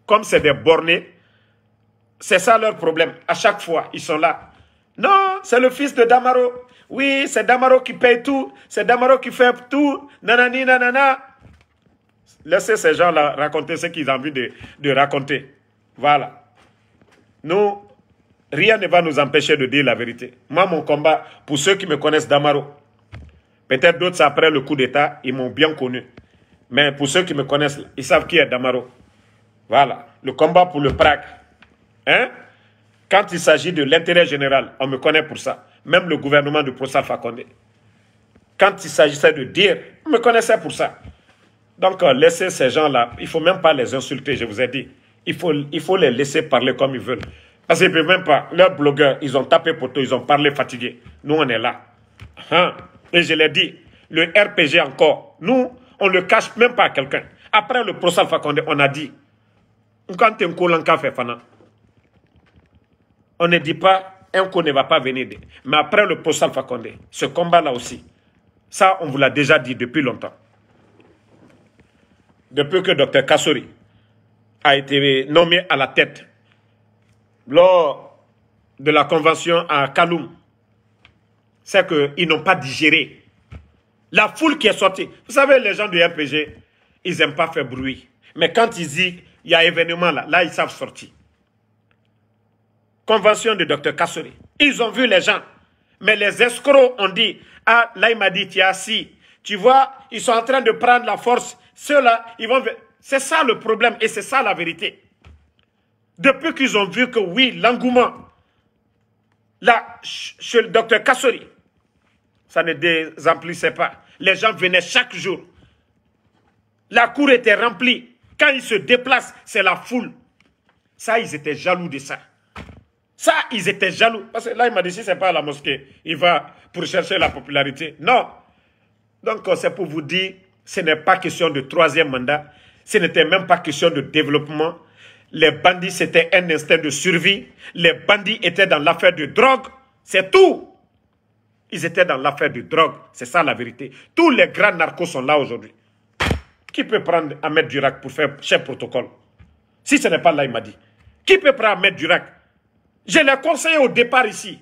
comme c'est des bornés, c'est ça leur problème. À chaque fois, ils sont là. Non, c'est le fils de Damaro. Oui, c'est Damaro qui paye tout. C'est Damaro qui fait tout. Nanani, nanana. Laissez ces gens-là raconter ce qu'ils ont envie de, de raconter. Voilà. Nous, rien ne va nous empêcher de dire la vérité. Moi, mon combat, pour ceux qui me connaissent Damaro, peut-être d'autres après le coup d'État, ils m'ont bien connu. Mais pour ceux qui me connaissent, ils savent qui est Damaro. Voilà. Le combat pour le Prague. Hein? Quand il s'agit de l'intérêt général, on me connaît pour ça. Même le gouvernement de Professeur Fakonde. Quand il s'agissait de dire, on me connaissait pour ça. Donc, euh, laissez ces gens-là, il ne faut même pas les insulter, je vous ai dit. Il faut, il faut les laisser parler comme ils veulent. Parce qu'ils ne peuvent même pas. Leurs blogueurs, ils ont tapé pour tout. ils ont parlé fatigué. Nous, on est là. Hein? Et je l'ai dit, le RPG encore, nous, on ne le cache même pas à quelqu'un. Après le procès Fakonde, on a dit, quand tu es un fait fana. On ne dit pas un coup ne va pas venir. Mais après le post Alpha ce combat-là aussi, ça, on vous l'a déjà dit depuis longtemps. Depuis que Dr Kassori a été nommé à la tête lors de la convention à Kaloum, c'est qu'ils n'ont pas digéré. La foule qui est sortie. Vous savez, les gens du RPG, ils n'aiment pas faire bruit. Mais quand ils disent, il y a événement là, là, ils savent sortir convention de Dr Kassori. Ils ont vu les gens. Mais les escrocs ont dit, ah, là, il m'a dit, tu as si Tu vois, ils sont en train de prendre la force. Ceux-là, ils vont... C'est ça le problème et c'est ça la vérité. Depuis qu'ils ont vu que, oui, l'engouement, là, chez le docteur Kassori, ça ne désemplissait pas. Les gens venaient chaque jour. La cour était remplie. Quand ils se déplacent, c'est la foule. Ça, ils étaient jaloux de ça. Ça, ils étaient jaloux. Parce que là, il m'a dit, si ce n'est pas à la mosquée, il va pour chercher la popularité. Non. Donc, euh, c'est pour vous dire, ce n'est pas question de troisième mandat. Ce n'était même pas question de développement. Les bandits, c'était un instinct de survie. Les bandits étaient dans l'affaire de drogue. C'est tout. Ils étaient dans l'affaire de drogue. C'est ça la vérité. Tous les grands narcos sont là aujourd'hui. Qui peut prendre Ahmed Durac pour faire chef protocole Si ce n'est pas là, il m'a dit. Qui peut prendre Ahmed Durac je l'ai conseillé au départ ici.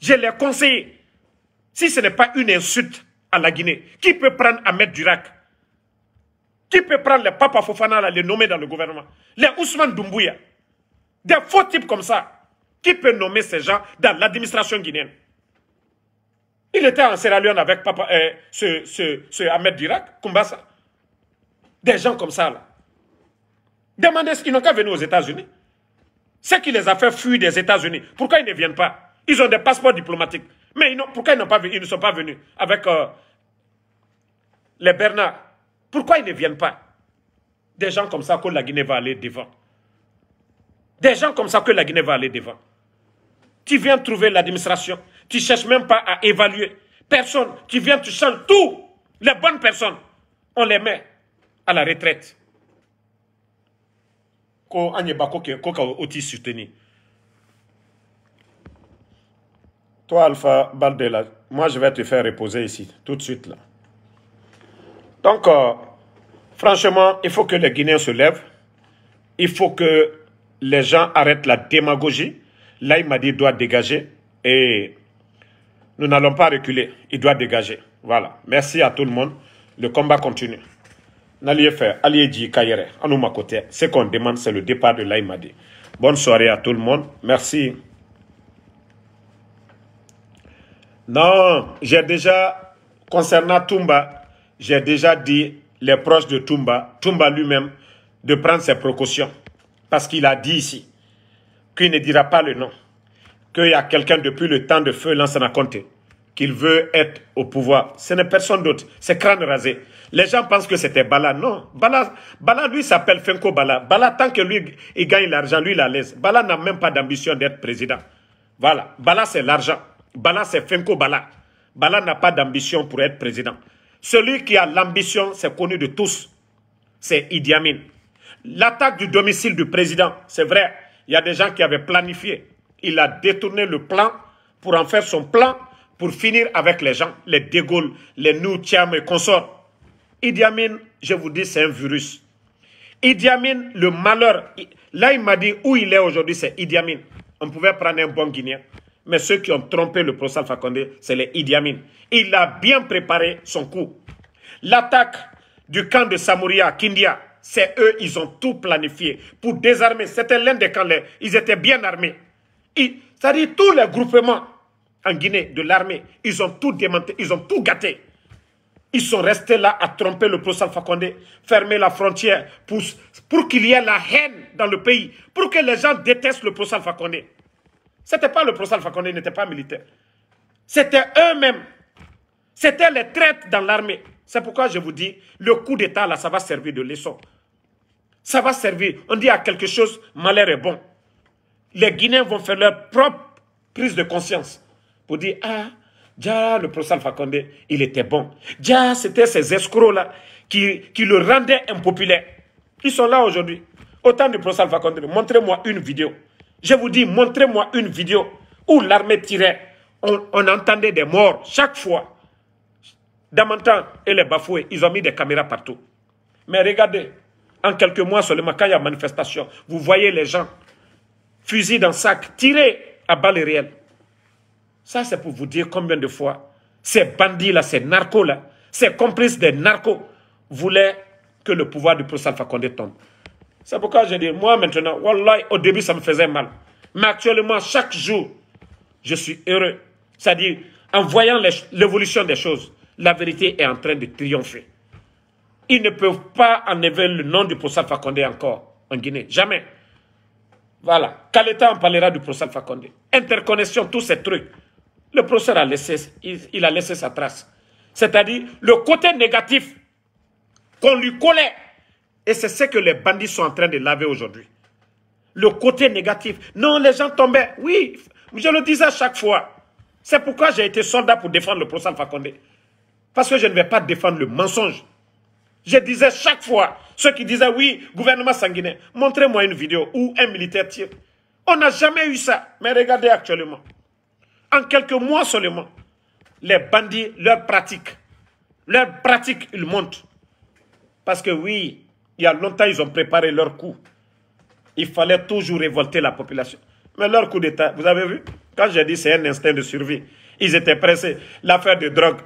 Je l'ai conseillé. Si ce n'est pas une insulte à la Guinée, qui peut prendre Ahmed Durac Qui peut prendre le Papa Fofana, là, les nommer dans le gouvernement Les Ousmane Doumbouya Des faux types comme ça. Qui peut nommer ces gens dans l'administration guinéenne Il était en Sierra Leone avec papa, euh, ce, Ahmed Durak, Kumbasa. Des gens comme ça, là. Demandez ce qu'ils n'ont qu'à venir aux États-Unis. Ce qui les a fait fuir des États-Unis, pourquoi ils ne viennent pas Ils ont des passeports diplomatiques. Mais ils pourquoi ils, pas ils ne sont pas venus avec euh, les Bernard Pourquoi ils ne viennent pas Des gens comme ça que la Guinée va aller devant. Des gens comme ça que la Guinée va aller devant. Tu viens trouver l'administration. Tu ne cherches même pas à évaluer. Personne. Tu viens, tu changes tout. Les bonnes personnes, on les met à la retraite toi Alpha Baldela moi je vais te faire reposer ici tout de suite là donc euh, franchement il faut que les Guinéens se lèvent il faut que les gens arrêtent la démagogie là il m'a dit doit dégager et nous n'allons pas reculer il doit dégager voilà merci à tout le monde le combat continue ce qu'on demande c'est le départ de l'Aïmadi bonne soirée à tout le monde merci non j'ai déjà concernant Tumba j'ai déjà dit les proches de Tumba Tumba lui-même de prendre ses précautions parce qu'il a dit ici qu'il ne dira pas le nom qu'il y a quelqu'un depuis le temps de feu à compté, qu'il veut être au pouvoir. Ce n'est personne d'autre. C'est crâne rasé. Les gens pensent que c'était Bala. Non. Bala, lui, s'appelle Fenko Bala. Bala, tant que lui, il gagne l'argent, lui, il la laisse. Bala n'a même pas d'ambition d'être président. Voilà. Bala, c'est l'argent. Bala, c'est Fenko Bala. Bala n'a pas d'ambition pour être président. Celui qui a l'ambition, c'est connu de tous. C'est Idi Amin. L'attaque du domicile du président, c'est vrai. Il y a des gens qui avaient planifié. Il a détourné le plan pour en faire son plan pour finir avec les gens, les Dégaules, les tiens et consorts. Idiamine, je vous dis, c'est un virus. Idiamine, le malheur, là il m'a dit où il est aujourd'hui, c'est Idi Amin. On pouvait prendre un bon Guinéen. Mais ceux qui ont trompé le professeur Alpha c'est les Idi Amin. Il a bien préparé son coup. L'attaque du camp de Samouria, Kindia, c'est eux, ils ont tout planifié pour désarmer. C'était l'un des camps, ils étaient bien armés. C'est-à-dire tous les groupements en Guinée de l'armée, ils ont tout démanté, ils ont tout gâté. Ils sont restés là à tromper le professeur Alpha Condé, fermer la frontière pour, qu'il y ait la haine dans le pays, pour que les gens détestent le professeur Alpha Condé. C'était pas le professeur Alpha Condé, il n'était pas militaire. C'était eux-mêmes. C'était les traîtres dans l'armée. C'est pourquoi je vous dis, le coup d'État, là, ça va servir de leçon. Ça va servir. On dit à quelque chose, malheur est bon. Les Guinéens vont faire leur propre prise de conscience pour dire, ah, Dia, le professeur Alpha il était bon. Dia, c'était ces escrocs-là qui, le rendaient impopulaire. Ils sont là aujourd'hui. Autant de professeur Alpha montrez-moi une vidéo. Je vous dis, montrez-moi une vidéo où l'armée tirait. On, entendait des morts chaque fois. Damantan et les bafoués, ils ont mis des caméras partout. Mais regardez, en quelques mois sur le il y manifestation, vous voyez les gens, fusils dans sac, tirés à balles réelles. Ça, c'est pour vous dire combien de fois ces bandits-là, ces narcos-là, ces complices des narcos voulaient que le pouvoir du professeur Alpha Condé tombe. C'est pourquoi je dis, moi maintenant, au début, ça me faisait mal. Mais actuellement, chaque jour, je suis heureux. C'est-à-dire, en voyant l'évolution des choses, la vérité est en train de triompher. Ils ne peuvent pas enlever le nom du Alpha Fakonde encore en Guinée. Jamais. Voilà. l'État on parlera du professeur Fakonde. Interconnexion, tous ces trucs le professeur a laissé, il, a laissé sa trace. C'est-à-dire le côté négatif qu'on lui collait. Et c'est ce que les bandits sont en train de laver aujourd'hui. Le côté négatif. Non, les gens tombaient. Oui, je le disais à chaque fois. C'est pourquoi j'ai été soldat pour défendre le professeur Fakonde. Parce que je ne vais pas défendre le mensonge. Je disais chaque fois, ceux qui disaient oui, gouvernement sanguinaire, montrez-moi une vidéo où un militaire tire. On n'a jamais eu ça. Mais regardez actuellement. En quelques mois seulement, les bandits, leur pratique, leur pratique ils montent. Parce que oui, il y a longtemps, ils ont préparé leur coup. Il fallait toujours révolter la population. Mais leur coup d'État, vous avez vu Quand j'ai dit c'est un instinct de survie, ils étaient pressés. L'affaire de drogue,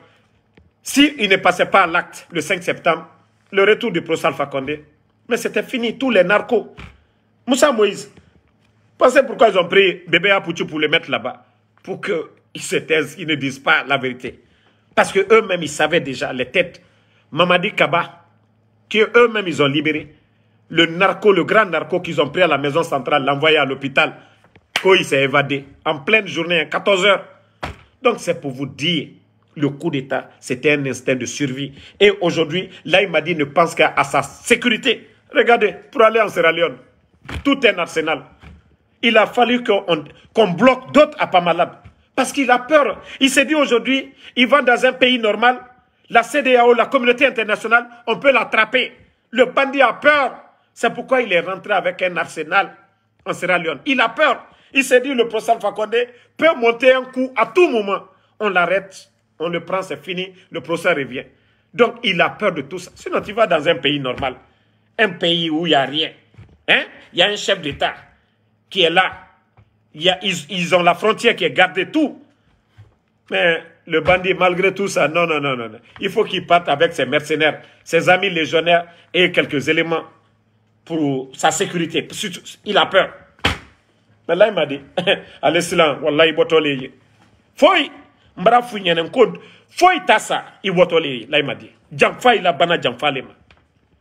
s'ils ne passaient pas à l'acte le 5 septembre, le retour du procès Alpha Condé, mais c'était fini, tous les narcos. Moussa Moïse, pensez pourquoi ils ont pris bébé Apoutou pour les mettre là-bas pour qu'ils se taisent, ils ne disent pas la vérité. Parce que eux-mêmes, ils savaient déjà les têtes. Mamadi Kaba, que eux-mêmes, ils ont libéré. Le narco, le grand narco qu'ils ont pris à la maison centrale, l'envoyé à l'hôpital. Quand il s'est évadé, en pleine journée, à 14 heures. Donc c'est pour vous dire, le coup d'État, c'était un instinct de survie. Et aujourd'hui, là, il m'a dit, ne pense qu'à sa sécurité. Regardez, pour aller en Sierra Leone, tout un arsenal il a fallu qu'on bloque d'autres à Pamalab. Parce qu'il a peur. Il s'est dit aujourd'hui, il va dans un pays normal, la CDAO, la communauté internationale, on peut l'attraper. Le bandit a peur. C'est pourquoi il est rentré avec un arsenal en Sierra Leone. Il a peur. Il s'est dit, le professeur Fakonde peut monter un coup à tout moment. On l'arrête, on le prend, c'est fini, le procès revient. Donc, il a peur de tout ça. Sinon, tu vas dans un pays normal, un pays où il n'y a rien. Hein? Il y a un chef d'État qui est là. Il y a, ils, ont la frontière qui est gardée tout. Mais le bandit, malgré tout ça, non, non, non, non. Il faut qu'il parte avec ses mercenaires, ses amis légionnaires et quelques éléments pour sa sécurité. Il a peur. Mais là, il m'a dit, allez, il wallahi, Il Foy, mbra founyen code. Foy tasa, Il botoleye. Là, il m'a dit, j'en la la bana, fais. le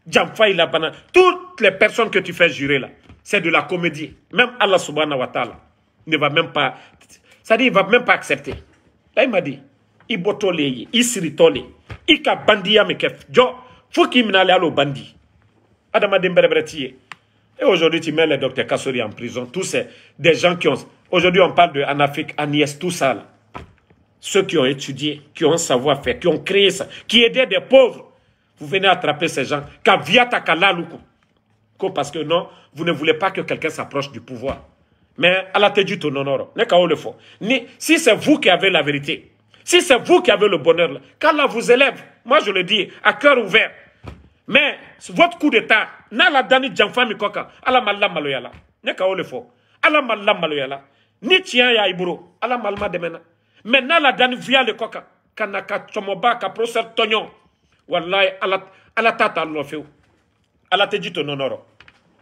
m'a fais la bana. Toutes les personnes que tu fais jurer là c'est de la comédie. Même Allah subhanahu wa ta'ala ne va même pas... cest à il va même pas accepter. Là, il m'a dit, il botole, il siritole, il me Jo, faut qu'il m'en au Adama Et aujourd'hui, tu mets le docteur Kassori en prison. Tous ces des gens qui ont... Aujourd'hui, on parle de en Afrique, Agnès, tout ça. Ceux qui ont étudié, qui ont savoir-faire, qui ont créé ça, qui aidaient des pauvres. Vous venez attraper ces gens. Kaviata Kalaluku parce que non, vous ne voulez pas que quelqu'un s'approche du pouvoir. Mais Allah te dit ton honneur. le font. Ni, si c'est vous qui avez la vérité, si c'est vous qui avez le bonheur, qu'Allah vous élève. Moi, je le dis à cœur ouvert. Mais votre coup d'état, n'a la dani la koka, ala malla maloyala. Ne ka le fo. Ala malla maloyala. Ni tiya ya iburo, ala malma demena. Mais la dani via le koka, kanaka chomoba ka proser tonyon. Wallahi ala ala tata lo feu. Allah te dit ton nonoro.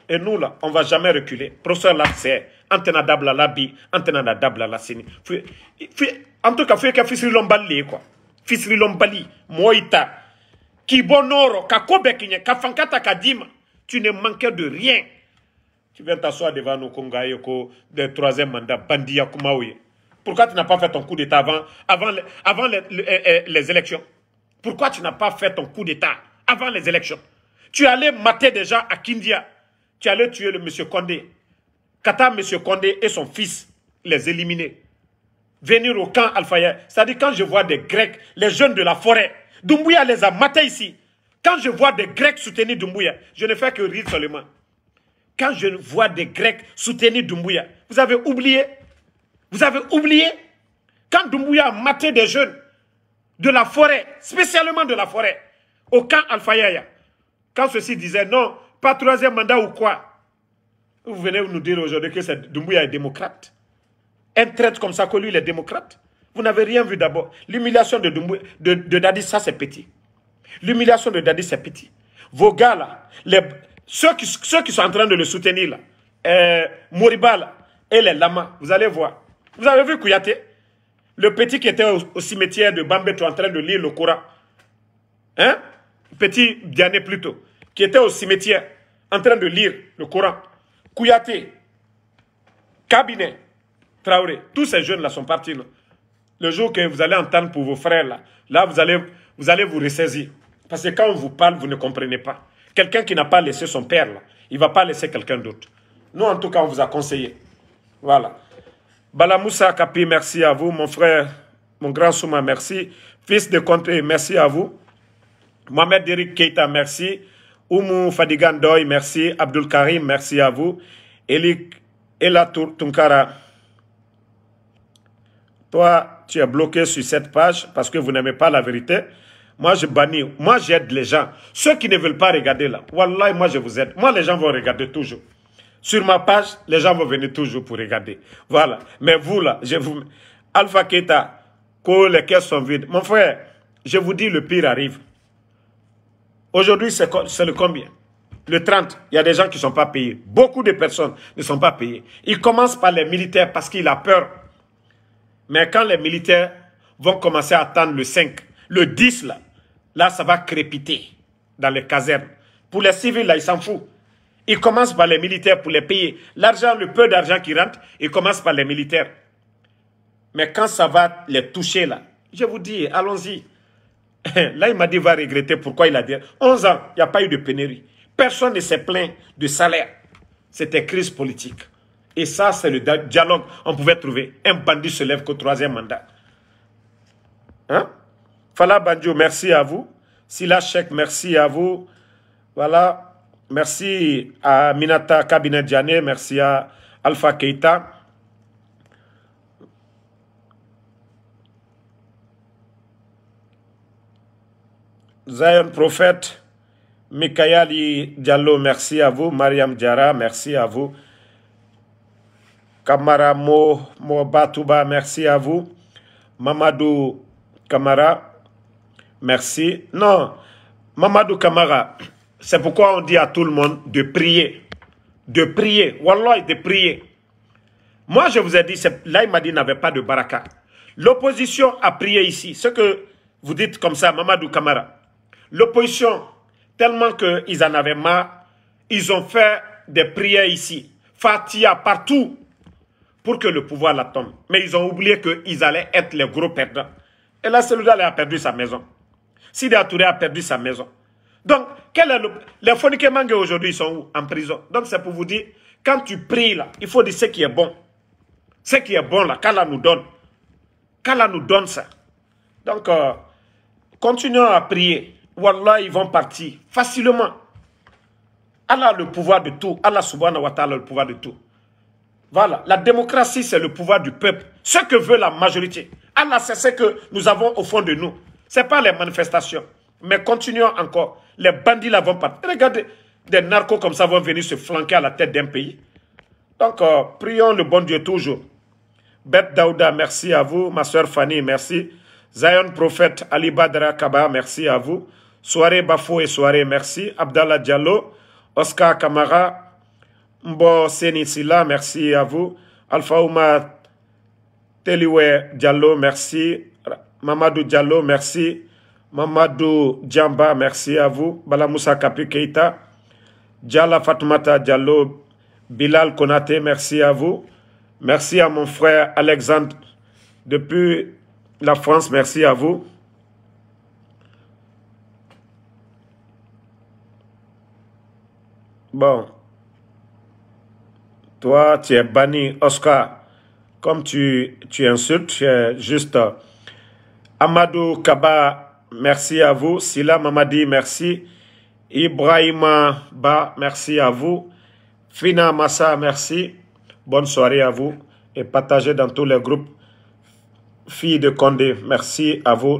Et nous, là, on ne va jamais reculer. Professeur antenadable Antena Dabla Labi, Antena Dabla Lassini. En tout cas, il que Fisri Lombali, quoi. Fisri Lombali, Moïta, qui bonoro, Kafankata Kadima. Tu ne manquais de rien. Tu viens t'asseoir devant nous, Konga Yoko, de troisième mandat, Bandia Pourquoi tu n'as pas fait ton coup d'État avant, avant, les élections Pourquoi tu n'as pas fait ton coup d'État avant les élections tu allais mater des gens à Kindia. Tu allais tuer le monsieur Condé. Kata, monsieur Condé et son fils, les éliminer. Venir au camp Alphaïa. C'est-à-dire quand je vois des Grecs, les jeunes de la forêt, Doumbouya les a matés ici. Quand je vois des Grecs soutenir Doumbouya, je ne fais que rire seulement. Quand je vois des Grecs soutenir Doumbouya, vous avez oublié. Vous avez oublié. Quand Doumbouya a maté des jeunes de la forêt, spécialement de la forêt, au camp Alphaïa, quand ceux-ci disaient non, pas troisième mandat ou quoi Vous venez nous dire aujourd'hui que Dumbuya est démocrate. Un traite comme ça, que lui, il est démocrate. Vous n'avez rien vu d'abord. L'humiliation de, de, ça c'est petit. L'humiliation de Dadi, c'est petit. Vos gars là, les, ceux, qui, ceux qui sont en train de le soutenir là, euh, Moriba là, et les lamas, vous allez voir. Vous avez vu Kouyaté Le petit qui était au, cimetière de Bambeto en train de lire le Coran. Hein Petit Diané plutôt, qui était au cimetière en train de lire le Coran. Kouyaté, Cabinet, Traoré, tous ces jeunes-là sont partis. Le jour que vous allez entendre pour vos frères, là, là vous, allez, vous ressaisir. Parce que quand on vous parle, vous ne comprenez pas. Quelqu'un qui n'a pas laissé son père, il ne va pas laisser quelqu'un d'autre. Nous, en tout cas, on vous a conseillé. Voilà. Balamoussa Kapi, merci à vous. Mon frère, mon grand Souma, merci. Fils de Conté, merci à vous. Mohamed Eric Keita, merci. Oumou Fadigan merci. Abdul Karim, merci à vous. Elik Ela Tunkara, toi, tu es bloqué sur cette page parce que vous n'aimez pas la vérité. Moi, je bannis. Moi, j'aide les gens. Ceux qui ne veulent pas regarder là, Wallah, moi, je vous aide. Moi, les gens vont regarder toujours. Sur ma page, les gens vont venir toujours pour regarder. Voilà. Mais vous là, je vous... Alpha Keta, les caisses sont vides. Mon frère, je vous dis, le pire arrive. Aujourd'hui, c'est le combien Le 30, il y a des gens qui ne sont pas payés. Beaucoup de personnes ne sont pas payées. Ils commence par les militaires parce qu'il a peur. Mais quand les militaires vont commencer à attendre le 5, le 10, là, là ça va crépiter dans les casernes. Pour les civils, là, ils s'en foutent. Ils commencent par les militaires pour les payer. L'argent, le peu d'argent qui rentre, ils commencent par les militaires. Mais quand ça va les toucher, là, je vous dis, allons-y. Là, il m'a dit, va regretter. Pourquoi il a dit 11 ans, il n'y a pas eu de pénurie. Personne ne s'est plaint de salaire. C'était crise politique. Et ça, c'est le dialogue. On pouvait trouver un bandit se lève qu'au troisième mandat. Hein? Fala Bandio, merci à vous. Sila Sheikh, merci à vous. Voilà. Merci à Minata Diané. Merci à Alpha Keita. Zion Prophète, Mikayali Diallo, merci à vous. Mariam Diara, merci à vous. Kamara Mo, Mo merci à vous. Mamadou Kamara, merci. Non, Mamadou Kamara, c'est pourquoi on dit à tout le monde de prier. De prier. Wallah, de prier. Moi, je vous ai dit, là, il m'a dit n'avait pas de baraka. L'opposition a prié ici. Ce que vous dites comme ça, Mamadou Kamara. L'opposition, tellement qu'ils en avaient marre, ils ont fait des prières ici, Fatia partout, pour que le pouvoir la tombe. Mais ils ont oublié qu'ils allaient être les gros perdants. Et là, celui-là a perdu sa maison. Sidi Atouré a perdu sa maison. Donc, quel est les Fonike Mange aujourd'hui sont où En prison. Donc, c'est pour vous dire, quand tu pries là, il faut dire ce qui est bon. Ce qui est bon là, qu'Allah nous donne. Qu'Allah nous donne ça. Donc, euh, continuons à prier. Wallah, ils vont partir facilement. Allah a le pouvoir de tout. Allah subhanahu wa ta'ala a le pouvoir de tout. Voilà. La démocratie, c'est le pouvoir du peuple. Ce que veut la majorité. Allah, c'est ce que nous avons au fond de nous. Ce n'est pas les manifestations. Mais continuons encore. Les bandits là vont partir. Regardez, des narcos comme ça vont venir se flanquer à la tête d'un pays. Donc, euh, prions le bon Dieu toujours. Beth Daouda, merci à vous. Ma soeur Fanny, merci. Zion Prophète Ali Badra Kaba, merci à vous. Soirée Bafou et Soirée merci. Abdallah Diallo, Oscar Kamara, Mbo Senisila, merci à vous. Alpha Teliwe Diallo, merci. Mamadou Diallo, merci. Mamadou Djamba, merci à vous. Balamoussa Kapi Keita, Djala Fatmata Diallo, Bilal Konate, merci à vous. Merci à mon frère Alexandre depuis la France, merci à vous. Bon. Toi, tu es banni, Oscar. Comme tu, tu insultes, tu es juste. Euh, Amadou Kaba, merci à vous. Sila Mamadi, merci. Ibrahima Ba, merci à vous. Fina Massa, merci. Bonne soirée à vous et partagez dans tous les groupes. Fille de Condé, merci à vous.